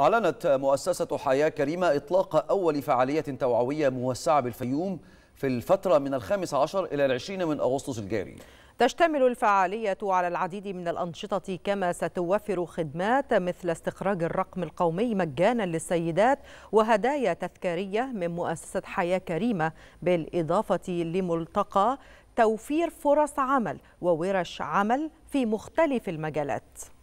أعلنت مؤسسة حياة كريمة إطلاق أول فعالية توعوية موسعة بالفيوم في الفترة من الخامس عشر إلى العشرين من أغسطس الجاري تشتمل الفعالية على العديد من الأنشطة كما ستوفر خدمات مثل استخراج الرقم القومي مجانا للسيدات وهدايا تذكارية من مؤسسة حياة كريمة بالإضافة لملتقى توفير فرص عمل وورش عمل في مختلف المجالات